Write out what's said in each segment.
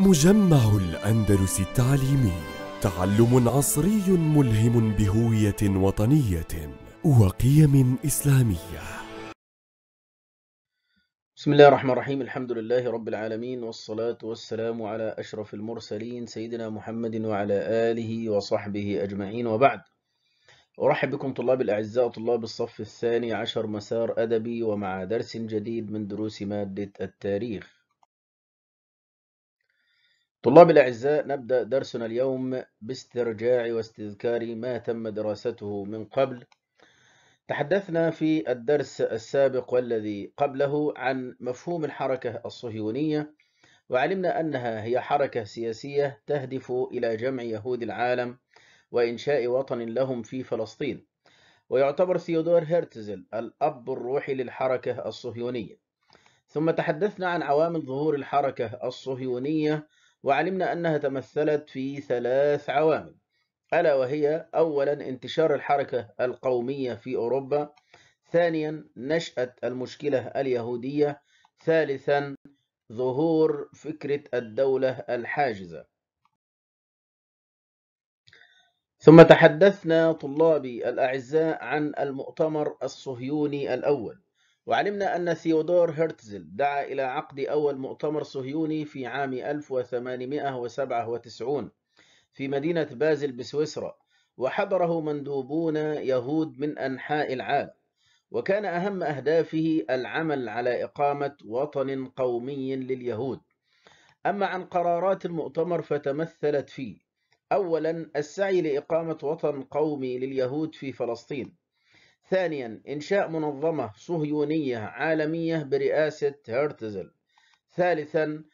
مجمع الأندلس التعليمي تعلم عصري ملهم بهوية وطنية وقيم إسلامية بسم الله الرحمن الرحيم الحمد لله رب العالمين والصلاة والسلام على أشرف المرسلين سيدنا محمد وعلى آله وصحبه أجمعين وبعد أرحب بكم طلاب الأعزاء طلاب الصف الثاني عشر مسار أدبي ومع درس جديد من دروس مادة التاريخ طلاب الأعزاء نبدأ درسنا اليوم باسترجاع واستذكار ما تم دراسته من قبل تحدثنا في الدرس السابق والذي قبله عن مفهوم الحركة الصهيونية وعلمنا أنها هي حركة سياسية تهدف إلى جمع يهود العالم وإنشاء وطن لهم في فلسطين ويعتبر ثيودور هيرتزل الأب الروحي للحركة الصهيونية ثم تحدثنا عن عوامل ظهور الحركة الصهيونية وعلمنا أنها تمثلت في ثلاث عوامل ألا وهي أولا انتشار الحركة القومية في أوروبا ثانيا نشأة المشكلة اليهودية ثالثا ظهور فكرة الدولة الحاجزة ثم تحدثنا طلابي الأعزاء عن المؤتمر الصهيوني الأول وعلمنا أن ثيودور هرتزل دعا إلى عقد أول مؤتمر صهيوني في عام 1897 في مدينة بازل بسويسرا وحضره مندوبون يهود من أنحاء العالم وكان أهم أهدافه العمل على إقامة وطن قومي لليهود أما عن قرارات المؤتمر فتمثلت فيه أولا السعي لإقامة وطن قومي لليهود في فلسطين ثانيا إنشاء منظمة صهيونية عالمية برئاسة هرتزل ثالثا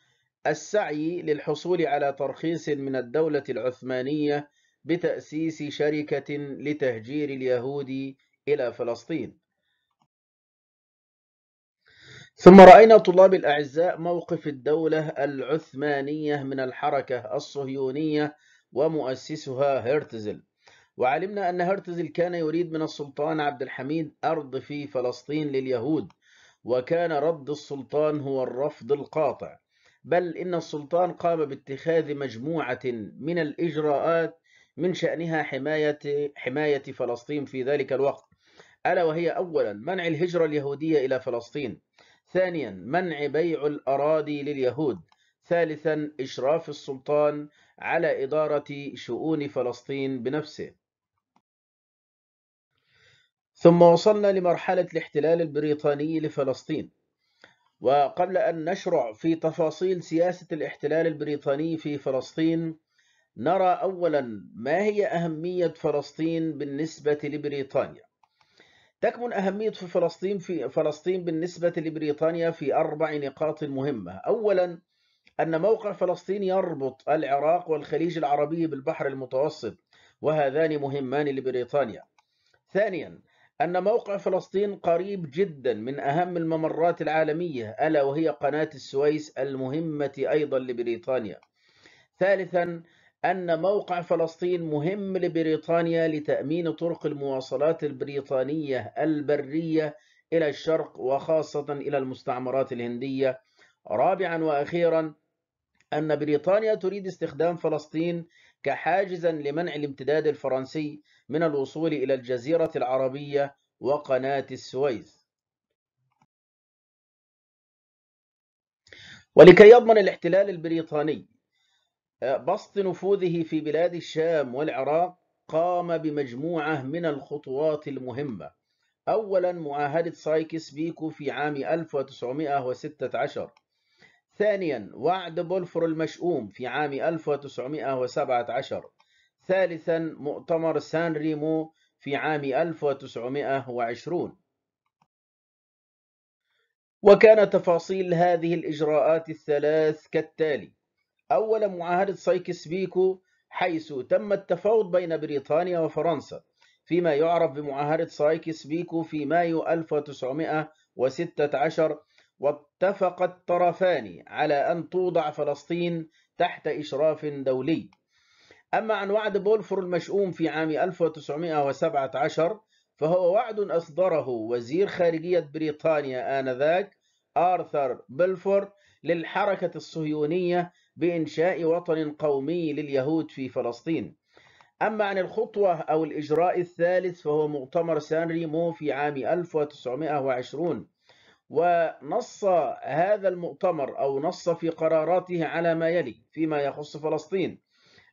السعي للحصول على ترخيص من الدولة العثمانية بتأسيس شركة لتهجير اليهود إلى فلسطين ثم رأينا طلاب الأعزاء موقف الدولة العثمانية من الحركة الصهيونية ومؤسسها هرتزل وعلمنا أن هرتزل كان يريد من السلطان عبد الحميد أرض في فلسطين لليهود وكان رد السلطان هو الرفض القاطع بل إن السلطان قام باتخاذ مجموعة من الإجراءات من شأنها حماية, حماية فلسطين في ذلك الوقت ألا وهي أولا منع الهجرة اليهودية إلى فلسطين ثانيا منع بيع الأراضي لليهود ثالثا إشراف السلطان على إدارة شؤون فلسطين بنفسه ثم وصلنا لمرحلة الاحتلال البريطاني لفلسطين وقبل أن نشرع في تفاصيل سياسة الاحتلال البريطاني في فلسطين نرى أولا ما هي أهمية فلسطين بالنسبة لبريطانيا تكمن أهمية في فلسطين في فلسطين بالنسبة لبريطانيا في أربع نقاط مهمة أولا أن موقع فلسطين يربط العراق والخليج العربي بالبحر المتوسط وهذان مهمان لبريطانيا ثانيا أن موقع فلسطين قريب جدا من أهم الممرات العالمية ألا وهي قناة السويس المهمة أيضا لبريطانيا ثالثا أن موقع فلسطين مهم لبريطانيا لتأمين طرق المواصلات البريطانية البرية إلى الشرق وخاصة إلى المستعمرات الهندية رابعا وأخيرا أن بريطانيا تريد استخدام فلسطين كحاجزا لمنع الامتداد الفرنسي من الوصول إلى الجزيرة العربية وقناة السويس ولكي يضمن الاحتلال البريطاني آه، بسط نفوذه في بلاد الشام والعراق قام بمجموعة من الخطوات المهمة أولا معاهدة سايكس بيكو في عام 1916 ثانيا وعد بولفر المشؤوم في عام 1917 ثالثا مؤتمر سان ريمو في عام 1920 وكان تفاصيل هذه الإجراءات الثلاث كالتالي أولا معاهدة سايكس بيكو حيث تم التفاوض بين بريطانيا وفرنسا فيما يعرف بمعاهدة سايكس بيكو في مايو 1916 واتفق الطرفان على أن توضع فلسطين تحت إشراف دولي أما عن وعد بولفور المشؤوم في عام 1917 فهو وعد أصدره وزير خارجية بريطانيا آنذاك آرثر بلفور للحركة الصهيونية بإنشاء وطن قومي لليهود في فلسطين أما عن الخطوة أو الإجراء الثالث فهو مؤتمر سان ريمو في عام 1920 ونص هذا المؤتمر أو نص في قراراته على ما يلي فيما يخص فلسطين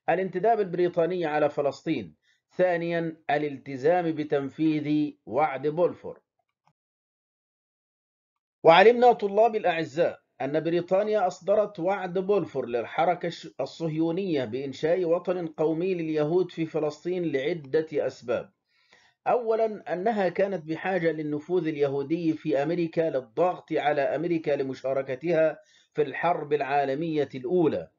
الانتداب البريطاني على فلسطين ثانيا الالتزام بتنفيذ وعد بولفور وعلمنا طلاب الأعزاء أن بريطانيا أصدرت وعد بولفور للحركة الصهيونية بإنشاء وطن قومي لليهود في فلسطين لعدة أسباب أولا أنها كانت بحاجة للنفوذ اليهودي في أمريكا للضغط على أمريكا لمشاركتها في الحرب العالمية الأولى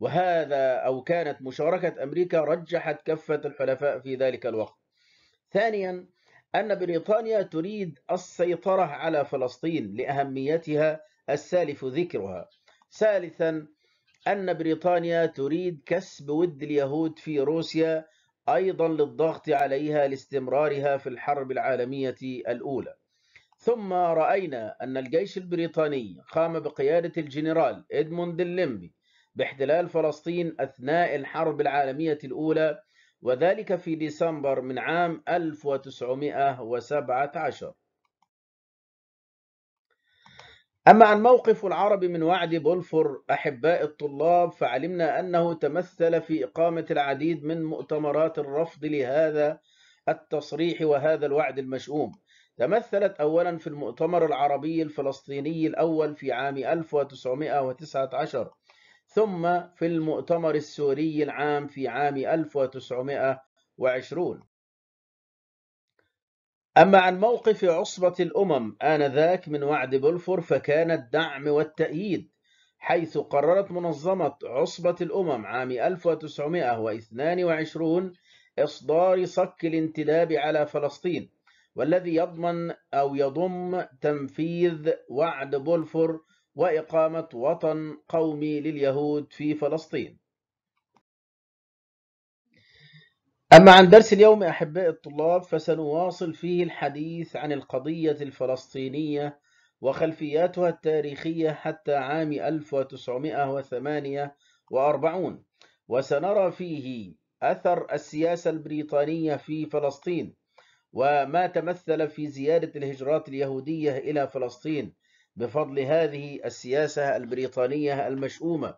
وهذا أو كانت مشاركة أمريكا رجحت كفة الحلفاء في ذلك الوقت ثانيا أن بريطانيا تريد السيطرة على فلسطين لأهميتها السالف ذكرها ثالثا أن بريطانيا تريد كسب ود اليهود في روسيا أيضا للضغط عليها لاستمرارها في الحرب العالمية الأولى ثم رأينا أن الجيش البريطاني قام بقيادة الجنرال إدموند الليمبي باحتلال فلسطين أثناء الحرب العالمية الأولى وذلك في ديسمبر من عام 1917 أما عن موقف العرب من وعد بولفور أحباء الطلاب فعلمنا أنه تمثل في إقامة العديد من مؤتمرات الرفض لهذا التصريح وهذا الوعد المشؤوم تمثلت أولا في المؤتمر العربي الفلسطيني الأول في عام 1919 ثم في المؤتمر السوري العام في عام 1920 أما عن موقف عصبة الأمم آنذاك من وعد بلفور فكان الدعم والتأييد حيث قررت منظمة عصبة الأمم عام 1922 إصدار صك الانتداب على فلسطين والذي يضمن أو يضم تنفيذ وعد بلفور وإقامة وطن قومي لليهود في فلسطين أما عن درس اليوم أحباء الطلاب فسنواصل فيه الحديث عن القضية الفلسطينية وخلفياتها التاريخية حتى عام 1948 وسنرى فيه أثر السياسة البريطانية في فلسطين وما تمثل في زيادة الهجرات اليهودية إلى فلسطين بفضل هذه السياسة البريطانية المشؤومة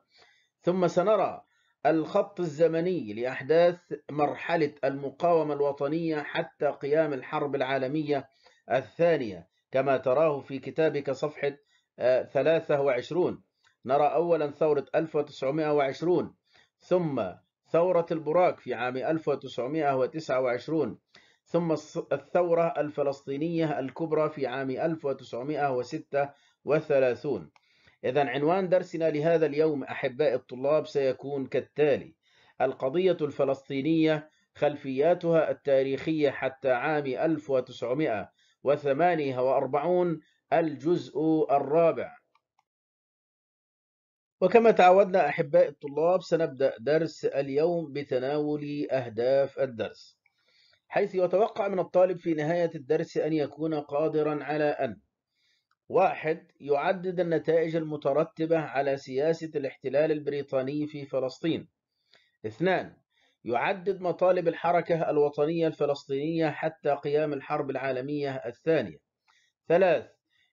ثم سنرى الخط الزمني لأحداث مرحلة المقاومة الوطنية حتى قيام الحرب العالمية الثانية كما تراه في كتابك صفحة 23 آه، نرى أولا ثورة 1920 ثم ثورة البراك في عام 1929 ثم الثورة الفلسطينية الكبرى في عام 1936 إذا عنوان درسنا لهذا اليوم أحباء الطلاب سيكون كالتالي القضية الفلسطينية خلفياتها التاريخية حتى عام 1948 الجزء الرابع وكما تعودنا أحباء الطلاب سنبدأ درس اليوم بتناول أهداف الدرس حيث يتوقع من الطالب في نهاية الدرس أن يكون قادرا على أن واحد يعدد النتائج المترتبة على سياسة الاحتلال البريطاني في فلسطين اثنان يعدد مطالب الحركة الوطنية الفلسطينية حتى قيام الحرب العالمية الثانية ثلاث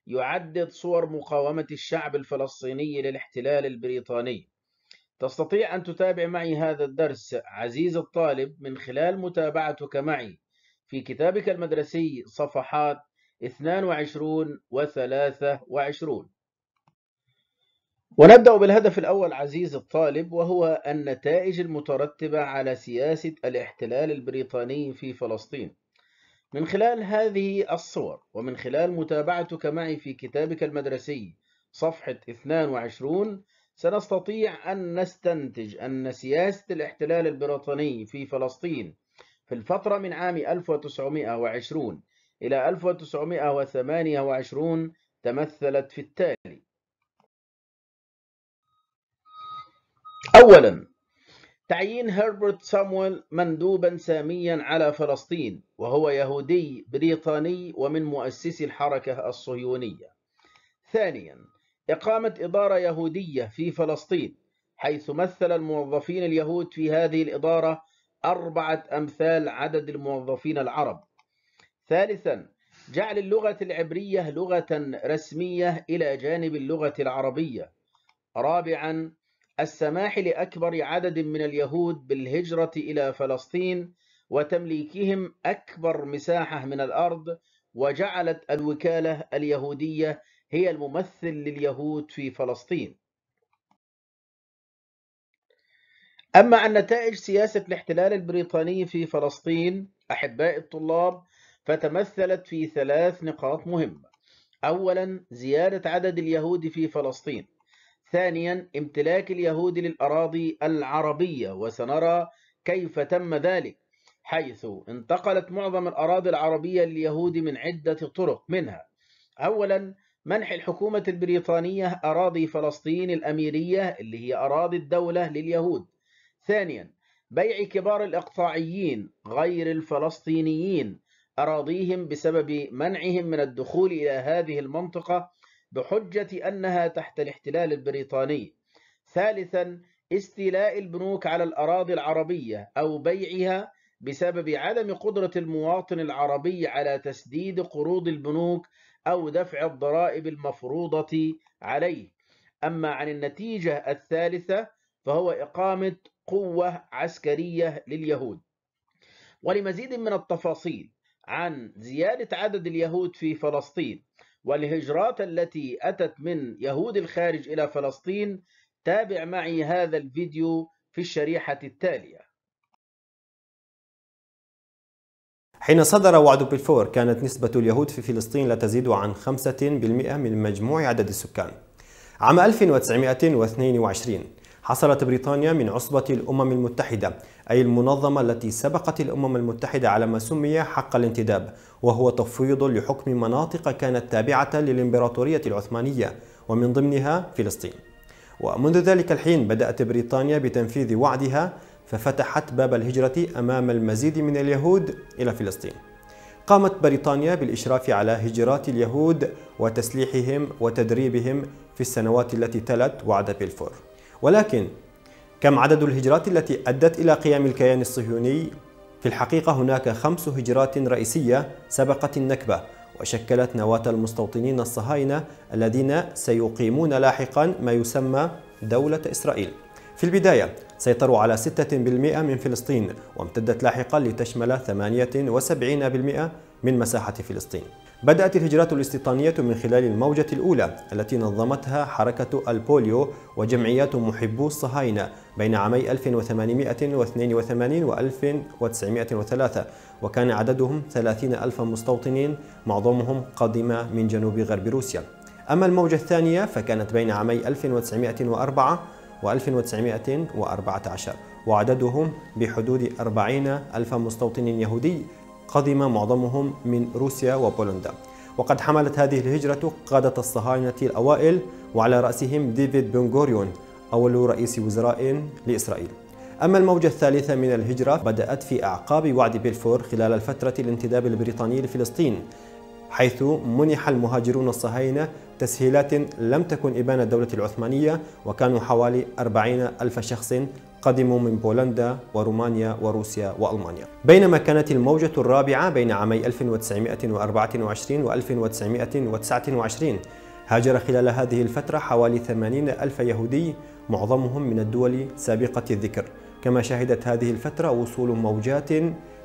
يعدد صور مقاومة الشعب الفلسطيني للاحتلال البريطاني تستطيع أن تتابع معي هذا الدرس عزيز الطالب من خلال متابعتك معي في كتابك المدرسي صفحات 22 و 23 ونبدأ بالهدف الأول عزيز الطالب وهو النتائج المترتبة على سياسة الاحتلال البريطاني في فلسطين من خلال هذه الصور ومن خلال متابعتك معي في كتابك المدرسي صفحة 22 سنستطيع أن نستنتج أن سياسة الاحتلال البريطاني في فلسطين في الفترة من عام 1920 إلى 1928 تمثلت في التالي أولا تعيين هربرت سامويل مندوبا ساميا على فلسطين وهو يهودي بريطاني ومن مؤسسي الحركة الصهيونية ثانيا إقامة إدارة يهودية في فلسطين حيث مثل الموظفين اليهود في هذه الإدارة أربعة أمثال عدد الموظفين العرب ثالثا جعل اللغة العبرية لغة رسمية إلى جانب اللغة العربية رابعا السماح لأكبر عدد من اليهود بالهجرة إلى فلسطين وتمليكهم أكبر مساحة من الأرض وجعلت الوكالة اليهودية هي الممثل لليهود في فلسطين أما عن نتائج سياسة الاحتلال البريطاني في فلسطين أحباء الطلاب فتمثلت في ثلاث نقاط مهمة أولا زيادة عدد اليهود في فلسطين ثانيا امتلاك اليهود للأراضي العربية وسنرى كيف تم ذلك حيث انتقلت معظم الأراضي العربية لليهود من عدة طرق منها أولا منح الحكومة البريطانية أراضي فلسطين الأميرية اللي هي أراضي الدولة لليهود ثانيا بيع كبار الإقطاعيين غير الفلسطينيين أراضيهم بسبب منعهم من الدخول إلى هذه المنطقة بحجة أنها تحت الاحتلال البريطاني ثالثا استيلاء البنوك على الأراضي العربية أو بيعها بسبب عدم قدرة المواطن العربي على تسديد قروض البنوك أو دفع الضرائب المفروضة عليه أما عن النتيجة الثالثة فهو إقامة قوة عسكرية لليهود ولمزيد من التفاصيل عن زيادة عدد اليهود في فلسطين والهجرات التي أتت من يهود الخارج إلى فلسطين تابع معي هذا الفيديو في الشريحة التالية حين صدر وعد بلفور كانت نسبة اليهود في فلسطين لا تزيد عن 5% من مجموع عدد السكان عام 1922 حصلت بريطانيا من عصبة الأمم المتحدة أي المنظمة التي سبقت الأمم المتحدة على ما سمي حق الانتداب وهو تفويض لحكم مناطق كانت تابعة للإمبراطورية العثمانية ومن ضمنها فلسطين ومنذ ذلك الحين بدأت بريطانيا بتنفيذ وعدها ففتحت باب الهجرة أمام المزيد من اليهود إلى فلسطين قامت بريطانيا بالإشراف على هجرات اليهود وتسليحهم وتدريبهم في السنوات التي تلت وعد بيلفور ولكن كم عدد الهجرات التي أدت إلى قيام الكيان الصهيوني؟ في الحقيقة هناك خمس هجرات رئيسية سبقت النكبة وشكلت نواة المستوطنين الصهاينة الذين سيقيمون لاحقا ما يسمى دولة إسرائيل في البداية سيطروا على 6% من فلسطين وامتدت لاحقا لتشمل 78% من مساحة فلسطين بدأت الهجرات الاستيطانية من خلال الموجة الأولى التي نظمتها حركة البوليو وجمعيات محبو الصهاينة بين عامي 1882 و 1903 وكان عددهم 30 ألف مستوطن معظمهم قادم من جنوب غرب روسيا أما الموجة الثانية فكانت بين عامي 1904 و 1914 وعددهم بحدود 40 ألف مستوطن يهودي قدم معظمهم من روسيا وبولندا وقد حملت هذه الهجرة قادة الصهاينة الأوائل وعلى رأسهم ديفيد بنغوريون أول رئيس وزراء لإسرائيل أما الموجة الثالثة من الهجرة بدأت في أعقاب وعد بلفور خلال الفترة الانتداب البريطاني لفلسطين حيث منح المهاجرون الصهاينة تسهيلات لم تكن إبان الدولة العثمانية وكانوا حوالي 40 ألف شخص قدموا من بولندا ورومانيا وروسيا وألمانيا بينما كانت الموجة الرابعة بين عامي 1924 و 1929 هاجر خلال هذه الفترة حوالي 80 ألف يهودي معظمهم من الدول سابقة الذكر كما شهدت هذه الفترة وصول موجات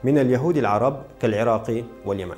من اليهود العرب كالعراق واليمن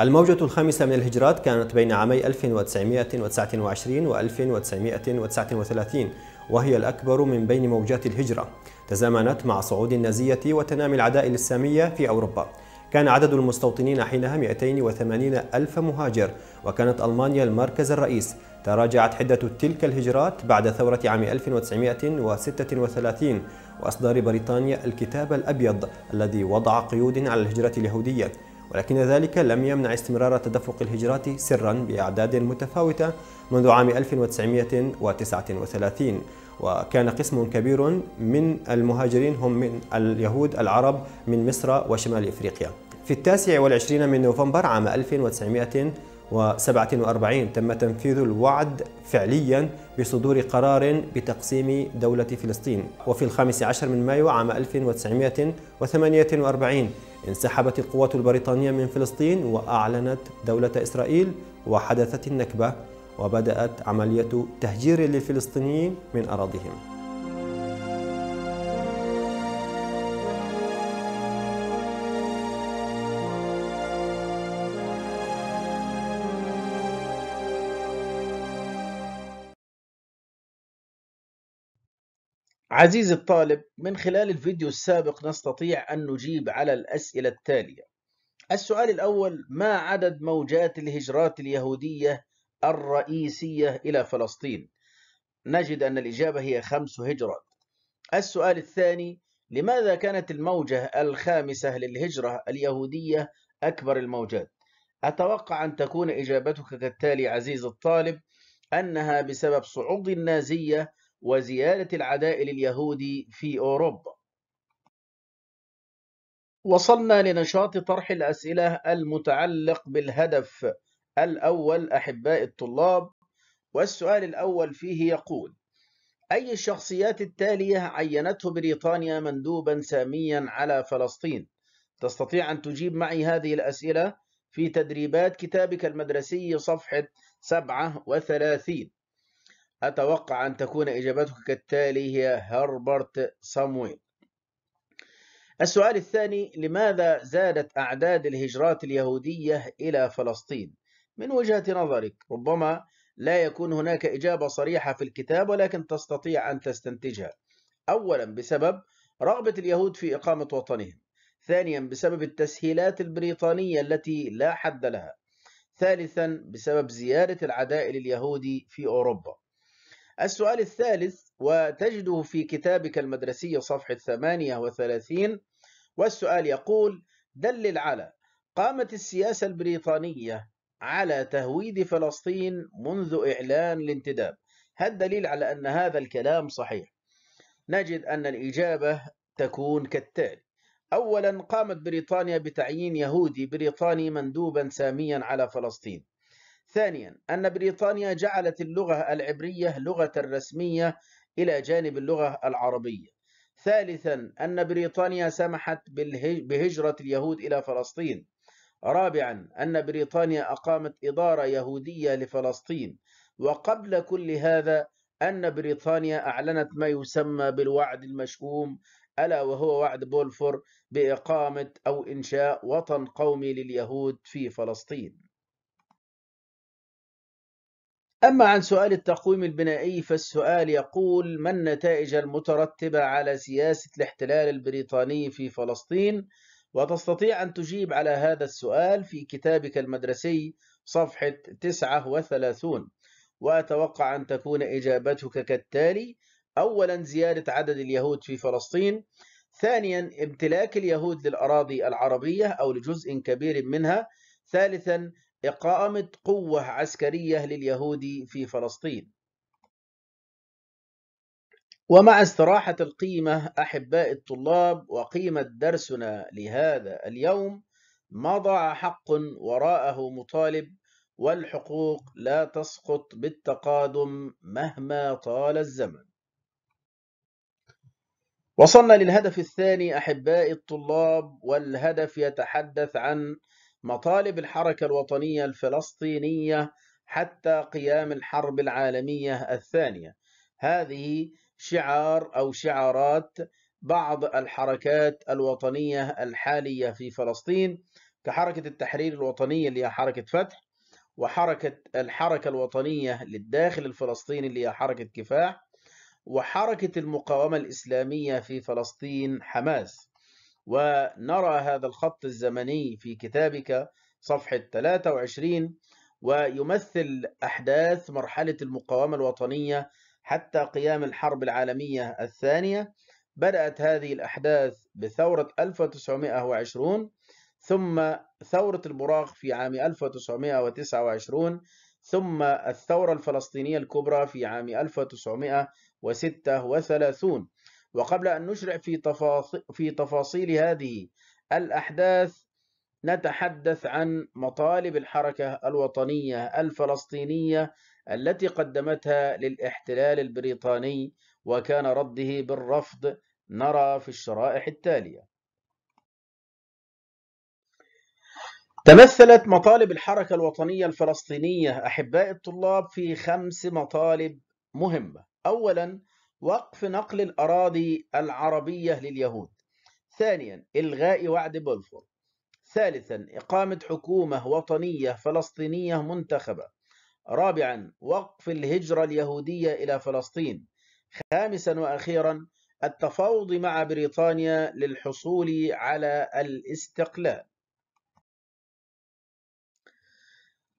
الموجة الخامسة من الهجرات كانت بين عامي 1929 و 1939 وهي الأكبر من بين موجات الهجرة تزامنت مع صعود النازية وتنامي العداء الإسلامية في أوروبا كان عدد المستوطنين حينها 280 ألف مهاجر وكانت ألمانيا المركز الرئيس تراجعت حدة تلك الهجرات بعد ثورة عام 1936 وإصدار بريطانيا الكتاب الأبيض الذي وضع قيود على الهجرة اليهودية ولكن ذلك لم يمنع استمرار تدفق الهجرات سرا بأعداد متفاوتة منذ عام 1939 وكان قسم كبير من المهاجرين هم من اليهود العرب من مصر وشمال إفريقيا في التاسع والعشرين من نوفمبر عام 1900 و47 تم تنفيذ الوعد فعليا بصدور قرار بتقسيم دولة فلسطين وفي الخامس عشر من مايو عام 1948 انسحبت القوات البريطانية من فلسطين وأعلنت دولة إسرائيل وحدثت النكبة وبدأت عملية تهجير للفلسطينيين من أراضيهم عزيزي الطالب من خلال الفيديو السابق نستطيع أن نجيب على الأسئلة التالية السؤال الأول ما عدد موجات الهجرات اليهودية الرئيسية إلى فلسطين؟ نجد أن الإجابة هي خمس هجرات السؤال الثاني لماذا كانت الموجة الخامسة للهجرة اليهودية أكبر الموجات؟ أتوقع أن تكون إجابتك كالتالي عزيز الطالب أنها بسبب صعود النازية وزيادة العداء لليهود في أوروبا وصلنا لنشاط طرح الأسئلة المتعلق بالهدف الأول أحباء الطلاب والسؤال الأول فيه يقول أي الشخصيات التالية عينته بريطانيا مندوبا ساميا على فلسطين؟ تستطيع أن تجيب معي هذه الأسئلة في تدريبات كتابك المدرسي صفحة 37 أتوقع أن تكون إجابتك كالتالي هي هربرت سامويل السؤال الثاني لماذا زادت أعداد الهجرات اليهودية إلى فلسطين؟ من وجهة نظرك ربما لا يكون هناك إجابة صريحة في الكتاب ولكن تستطيع أن تستنتجها أولا بسبب رغبة اليهود في إقامة وطنهم ثانيا بسبب التسهيلات البريطانية التي لا حد لها ثالثا بسبب زيادة العداء لليهود في أوروبا السؤال الثالث وتجده في كتابك المدرسي صفحة 38 والسؤال يقول دلل على قامت السياسة البريطانية على تهويد فلسطين منذ إعلان الانتداب هل دليل على أن هذا الكلام صحيح؟ نجد أن الإجابة تكون كالتالي أولا قامت بريطانيا بتعيين يهودي بريطاني مندوبا ساميا على فلسطين ثانيا أن بريطانيا جعلت اللغة العبرية لغة رسمية إلى جانب اللغة العربية ثالثا أن بريطانيا سمحت بهجرة اليهود إلى فلسطين رابعا أن بريطانيا أقامت إدارة يهودية لفلسطين وقبل كل هذا أن بريطانيا أعلنت ما يسمى بالوعد المشؤوم ألا وهو وعد بولفور بإقامة أو إنشاء وطن قومي لليهود في فلسطين أما عن سؤال التقويم البنائي فالسؤال يقول ما النتائج المترتبة على سياسة الاحتلال البريطاني في فلسطين؟ وتستطيع أن تجيب على هذا السؤال في كتابك المدرسي صفحة 39 وأتوقع أن تكون إجابتك كالتالي أولا زيادة عدد اليهود في فلسطين ثانيا امتلاك اليهود للأراضي العربية أو لجزء كبير منها ثالثا إقامة قوة عسكرية لليهود في فلسطين ومع استراحة القيمة أحباء الطلاب وقيمة درسنا لهذا اليوم ما ضاع حق وراءه مطالب والحقوق لا تسقط بالتقادم مهما طال الزمن وصلنا للهدف الثاني أحباء الطلاب والهدف يتحدث عن مطالب الحركة الوطنية الفلسطينية حتى قيام الحرب العالمية الثانية هذه شعار أو شعارات بعض الحركات الوطنية الحالية في فلسطين كحركة التحرير الوطنية اللي هي حركة فتح وحركة الحركة الوطنية للداخل الفلسطيني اللي هي حركة كفاح وحركة المقاومة الإسلامية في فلسطين حماس ونرى هذا الخط الزمني في كتابك صفحة 23 ويمثل أحداث مرحلة المقاومة الوطنية حتى قيام الحرب العالمية الثانية بدأت هذه الأحداث بثورة 1920 ثم ثورة البراق في عام 1929 ثم الثورة الفلسطينية الكبرى في عام 1936 وقبل أن نشرع في, في تفاصيل هذه الأحداث نتحدث عن مطالب الحركة الوطنية الفلسطينية التي قدمتها للاحتلال البريطاني وكان رده بالرفض نرى في الشرائح التالية تمثلت مطالب الحركة الوطنية الفلسطينية أحباء الطلاب في خمس مطالب مهمة أولا وقف نقل الأراضي العربية لليهود ثانيا إلغاء وعد بلفور ثالثا إقامة حكومة وطنية فلسطينية منتخبة رابعا وقف الهجرة اليهودية إلى فلسطين خامسا وأخيرا التفاوض مع بريطانيا للحصول على الاستقلال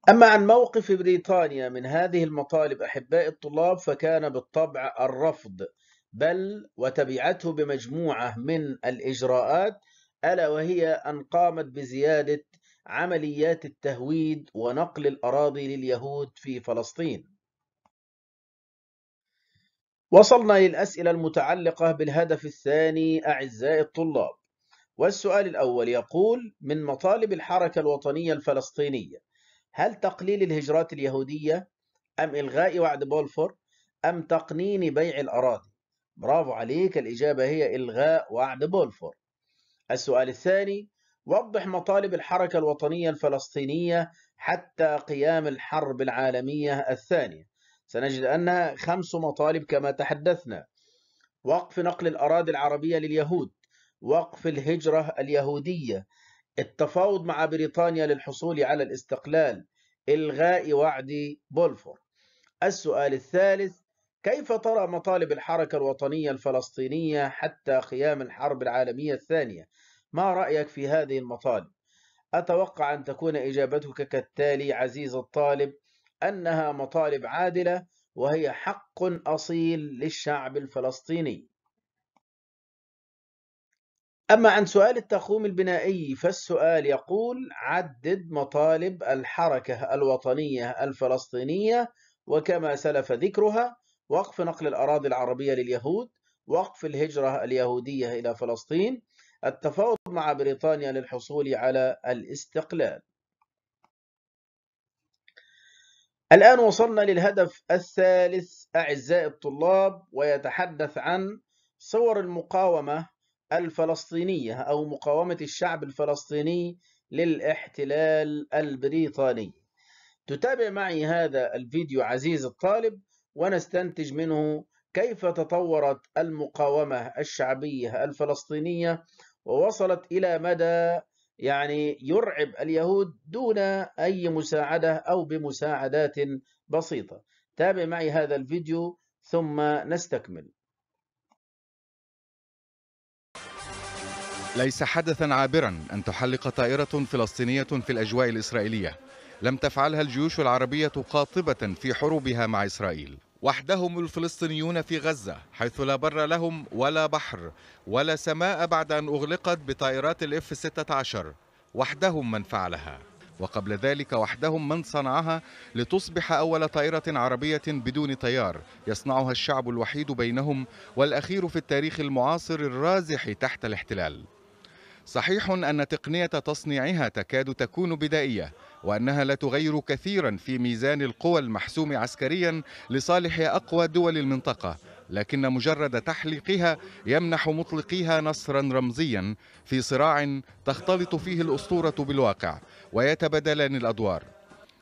أما عن موقف بريطانيا من هذه المطالب أحباء الطلاب فكان بالطبع الرفض بل وتبعته بمجموعة من الإجراءات ألا وهي أن قامت بزيادة عمليات التهويد ونقل الأراضي لليهود في فلسطين وصلنا للأسئلة المتعلقة بالهدف الثاني أعزائي الطلاب والسؤال الأول يقول من مطالب الحركة الوطنية الفلسطينية هل تقليل الهجرات اليهودية أم إلغاء وعد بولفور أم تقنين بيع الأراضي برافو عليك الإجابة هي إلغاء وعد بولفور السؤال الثاني وضح مطالب الحركة الوطنية الفلسطينية حتى قيام الحرب العالمية الثانية سنجد أنها خمس مطالب كما تحدثنا وقف نقل الأراضي العربية لليهود وقف الهجرة اليهودية التفاوض مع بريطانيا للحصول على الاستقلال إلغاء وعد بولفور السؤال الثالث كيف ترى مطالب الحركة الوطنية الفلسطينية حتى قيام الحرب العالمية الثانية؟ ما رأيك في هذه المطالب؟ أتوقع أن تكون إجابتك كالتالي عزيز الطالب أنها مطالب عادلة وهي حق أصيل للشعب الفلسطيني أما عن سؤال التخوم البنائي فالسؤال يقول عدد مطالب الحركة الوطنية الفلسطينية وكما سلف ذكرها وقف نقل الأراضي العربية لليهود وقف الهجرة اليهودية إلى فلسطين التفاوض مع بريطانيا للحصول على الاستقلال الآن وصلنا للهدف الثالث أعزائي الطلاب ويتحدث عن صور المقاومة الفلسطينية أو مقاومة الشعب الفلسطيني للاحتلال البريطاني تتابع معي هذا الفيديو عزيز الطالب ونستنتج منه كيف تطورت المقاومة الشعبية الفلسطينية ووصلت إلى مدى يعني يرعب اليهود دون أي مساعدة أو بمساعدات بسيطة تابع معي هذا الفيديو ثم نستكمل ليس حدثا عابرا أن تحلق طائرة فلسطينية في الأجواء الإسرائيلية لم تفعلها الجيوش العربية قاطبة في حروبها مع إسرائيل وحدهم الفلسطينيون في غزة حيث لا بر لهم ولا بحر ولا سماء بعد أن أغلقت بطائرات الإف 16 وحدهم من فعلها وقبل ذلك وحدهم من صنعها لتصبح أول طائرة عربية بدون طيار يصنعها الشعب الوحيد بينهم والأخير في التاريخ المعاصر الرازح تحت الاحتلال صحيح أن تقنية تصنيعها تكاد تكون بدائية وأنها لا تغير كثيرا في ميزان القوى المحسوم عسكريا لصالح أقوى دول المنطقة لكن مجرد تحليقها يمنح مطلقيها نصرا رمزيا في صراع تختلط فيه الأسطورة بالواقع ويتبادلان الأدوار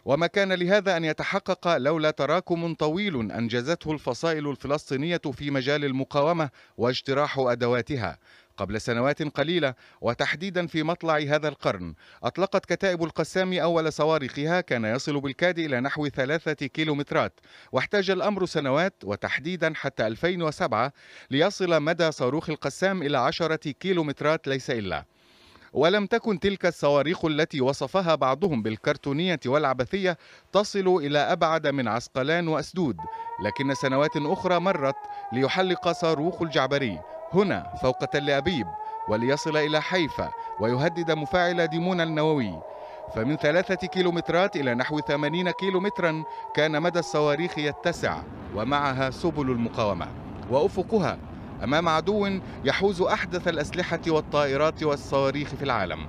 وما كان لهذا أن يتحقق لولا تراكم طويل أنجزته الفصائل الفلسطينية في مجال المقاومة واجتراح أدواتها قبل سنوات قليلة وتحديدا في مطلع هذا القرن أطلقت كتائب القسام أول صواريخها كان يصل بالكاد إلى نحو ثلاثة كيلومترات واحتاج الأمر سنوات وتحديدا حتى 2007 ليصل مدى صاروخ القسام إلى عشرة كيلومترات ليس إلا ولم تكن تلك الصواريخ التي وصفها بعضهم بالكرتونية والعبثية تصل إلى أبعد من عسقلان وأسدود لكن سنوات أخرى مرت ليحلق صاروخ الجعبري هنا فوق تل أبيب وليصل إلى حيفا ويهدد مفاعل ديمون النووي فمن ثلاثة كيلومترات إلى نحو ثمانين كيلومترا كان مدى الصواريخ يتسع ومعها سبل المقاومة وأفقها أمام عدو يحوز أحدث الأسلحة والطائرات والصواريخ في العالم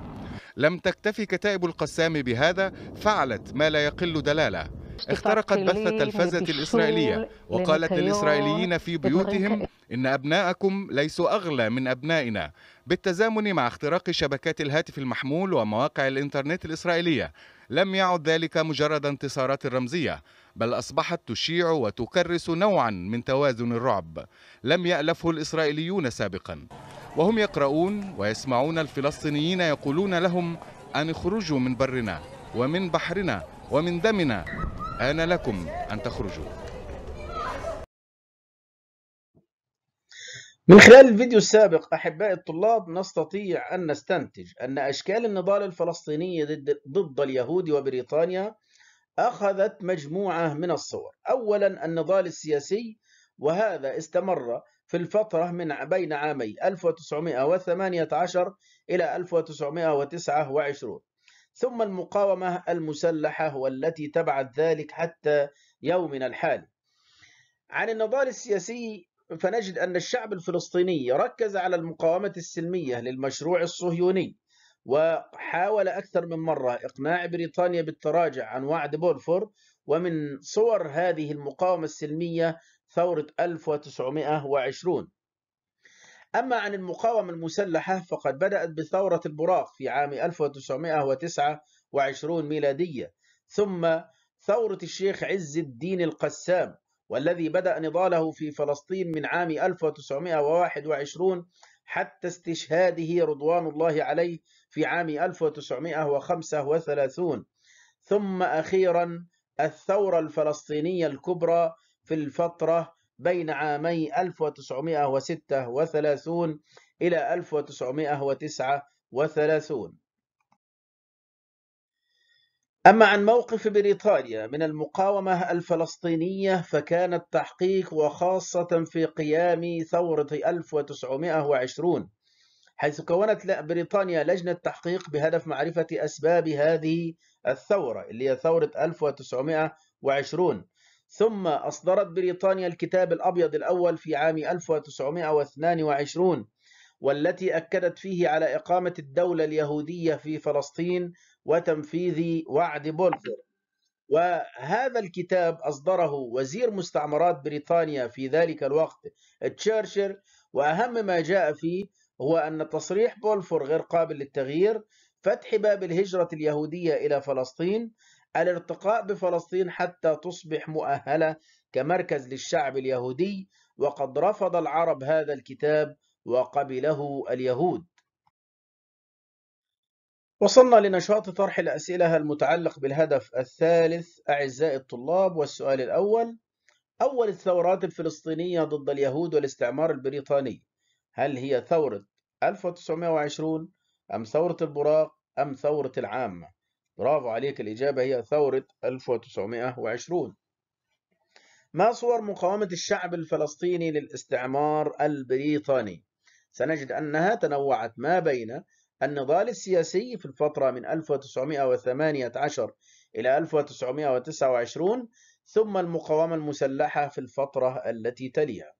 لم تكتفي كتائب القسام بهذا فعلت ما لا يقل دلاله اخترقت بث التلفزة الإسرائيلية وقالت للإسرائيليين في بيوتهم إن أبناءكم ليسوا أغلى من أبنائنا بالتزامن مع اختراق شبكات الهاتف المحمول ومواقع الإنترنت الإسرائيلية لم يعد ذلك مجرد انتصارات رمزية بل أصبحت تشيع وتكرس نوعا من توازن الرعب لم يألفه الإسرائيليون سابقا وهم يقرؤون ويسمعون الفلسطينيين يقولون لهم أن اخرجوا من برنا ومن بحرنا ومن دمنا آن لكم أن تخرجوا من خلال الفيديو السابق احبائي الطلاب نستطيع أن نستنتج أن أشكال النضال الفلسطيني ضد, ضد اليهود وبريطانيا أخذت مجموعة من الصور أولا النضال السياسي وهذا استمر في الفترة من بين عامي 1918 إلى 1929 ثم المقاومة المسلحة والتي تبعت ذلك حتى يومنا الحالي عن النضال السياسي فنجد أن الشعب الفلسطيني ركز على المقاومة السلمية للمشروع الصهيوني وحاول أكثر من مرة إقناع بريطانيا بالتراجع عن وعد بولفور ومن صور هذه المقاومة السلمية ثورة 1920 أما عن المقاومة المسلحة فقد بدأت بثورة البراق في عام 1929 ميلادية ثم ثورة الشيخ عز الدين القسام والذي بدأ نضاله في فلسطين من عام 1921 حتى استشهاده رضوان الله عليه في عام 1935 ثم أخيرا الثورة الفلسطينية الكبرى في الفترة بين عامي 1936 إلى 1939 أما عن موقف بريطانيا من المقاومة الفلسطينية فكان التحقيق وخاصة في قيام ثورة 1920 حيث كونت بريطانيا لجنة تحقيق بهدف معرفة أسباب هذه الثورة اللي هي ثورة 1920 ثم أصدرت بريطانيا الكتاب الأبيض الأول في عام 1922 والتي أكدت فيه على إقامة الدولة اليهودية في فلسطين وتنفيذ وعد بولفور وهذا الكتاب أصدره وزير مستعمرات بريطانيا في ذلك الوقت تشرشر وأهم ما جاء فيه هو أن تصريح بولفور غير قابل للتغيير فتح باب الهجرة اليهودية إلى فلسطين الارتقاء بفلسطين حتى تصبح مؤهلة كمركز للشعب اليهودي وقد رفض العرب هذا الكتاب وقبله اليهود وصلنا لنشاط طرح الأسئلة المتعلق بالهدف الثالث أعزائي الطلاب والسؤال الأول أول الثورات الفلسطينية ضد اليهود والاستعمار البريطاني هل هي ثورة 1920 أم ثورة البراق أم ثورة العامة برافو عليك الإجابة هي ثورة 1920 ما صور مقاومة الشعب الفلسطيني للاستعمار البريطاني؟ سنجد أنها تنوعت ما بين النضال السياسي في الفترة من 1918 إلى 1929 ثم المقاومة المسلحة في الفترة التي تليها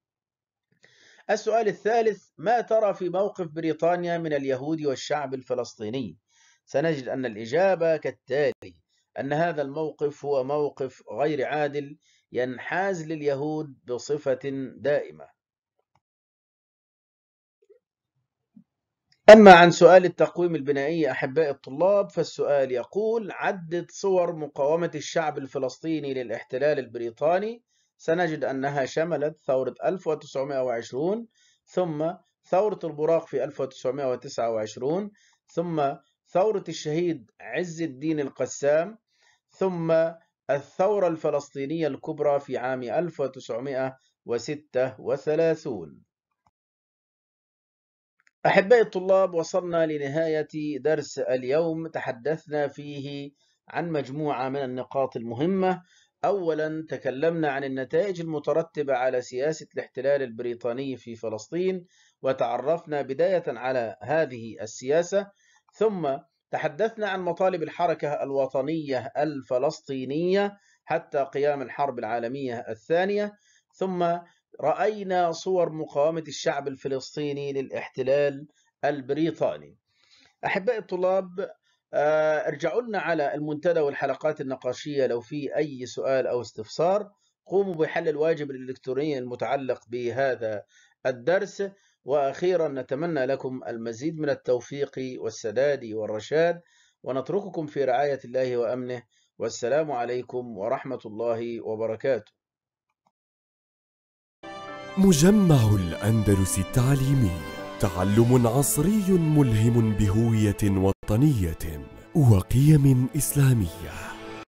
السؤال الثالث ما ترى في موقف بريطانيا من اليهود والشعب الفلسطيني؟ سنجد أن الإجابة كالتالي أن هذا الموقف هو موقف غير عادل ينحاز لليهود بصفة دائمة أما عن سؤال التقويم البنائي أحباء الطلاب فالسؤال يقول عدد صور مقاومة الشعب الفلسطيني للاحتلال البريطاني سنجد أنها شملت ثورة 1920 ثم ثورة البراق في 1929 ثم ثورة الشهيد عز الدين القسام ثم الثورة الفلسطينية الكبرى في عام 1936 أحبائي الطلاب وصلنا لنهاية درس اليوم تحدثنا فيه عن مجموعة من النقاط المهمة أولا تكلمنا عن النتائج المترتبة على سياسة الاحتلال البريطاني في فلسطين وتعرفنا بداية على هذه السياسة ثم تحدثنا عن مطالب الحركة الوطنية الفلسطينية حتى قيام الحرب العالمية الثانية ثم رأينا صور مقاومة الشعب الفلسطيني للاحتلال البريطاني أحبائي الطلاب آه، ارجعوا لنا على المنتدى والحلقات النقاشية لو في أي سؤال أو استفسار قوموا بحل الواجب الإلكتروني المتعلق بهذا الدرس وأخيرا نتمنى لكم المزيد من التوفيق والسداد والرشاد ونترككم في رعاية الله وأمنه والسلام عليكم ورحمة الله وبركاته مجمع الأندلس التعليمي تعلم عصري ملهم بهوية وطنية وقيم إسلامية